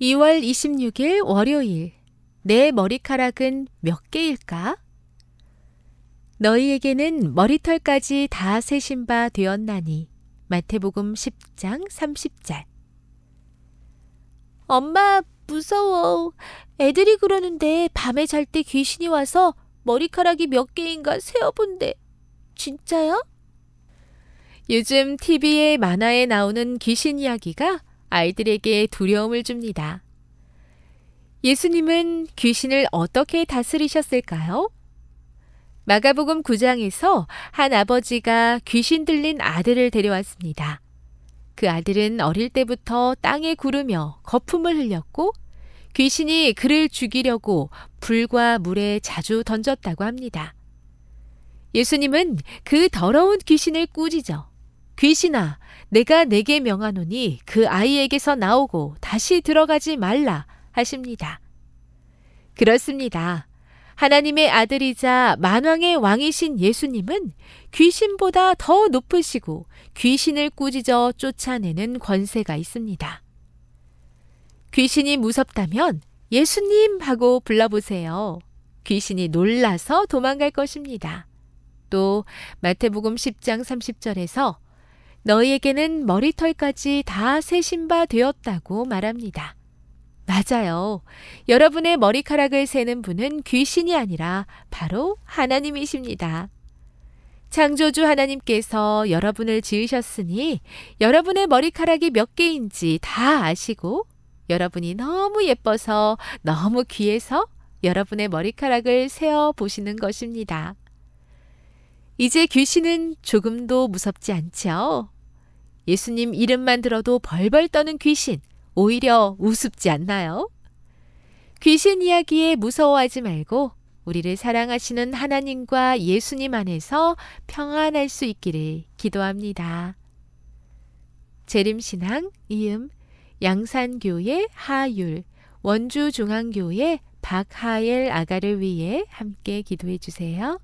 2월 26일 월요일 내 머리카락은 몇 개일까? 너희에게는 머리털까지 다 세신 바 되었나니 마태복음 10장 30절 엄마 무서워 애들이 그러는데 밤에 잘 때 귀신이 와서 머리카락이 몇 개인가 세어본대 진짜야? 요즘 TV에 만화에 나오는 귀신 이야기가 아이들에게 두려움을 줍니다. 예수님은 귀신을 어떻게 다스리셨을까요? 마가복음 9장에서 한 아버지가 귀신 들린 아들을 데려왔습니다. 그 아들은 어릴 때부터 땅에 구르며 거품을 흘렸고 귀신이 그를 죽이려고 불과 물에 자주 던졌다고 합니다. 예수님은 그 더러운 귀신을 꾸짖어 귀신아, 내가 내게 명하노니 그 아이에게서 나오고 다시 들어가지 말라 하십니다. 그렇습니다. 하나님의 아들이자 만왕의 왕이신 예수님은 귀신보다 더 높으시고 귀신을 꾸짖어 쫓아내는 권세가 있습니다. 귀신이 무섭다면 예수님 하고 불러보세요. 귀신이 놀라서 도망갈 것입니다. 또 마태복음 10장 30절에서 너희에게는 머리털까지 다 세신 바 되었다고 말합니다. 맞아요. 여러분의 머리카락을 세는 분은 귀신이 아니라 바로 하나님이십니다. 창조주 하나님께서 여러분을 지으셨으니 여러분의 머리카락이 몇 개인지 다 아시고 여러분이 너무 예뻐서 너무 귀해서 여러분의 머리카락을 세어 보시는 것입니다. 이제 귀신은 조금도 무섭지 않죠? 예수님 이름만 들어도 벌벌 떠는 귀신, 오히려 우습지 않나요? 귀신 이야기에 무서워하지 말고 우리를 사랑하시는 하나님과 예수님 안에서 평안할 수 있기를 기도합니다. 재림신앙 이음 양산교회 하율 원주중앙교회 박하엘 아가를 위해 함께 기도해 주세요.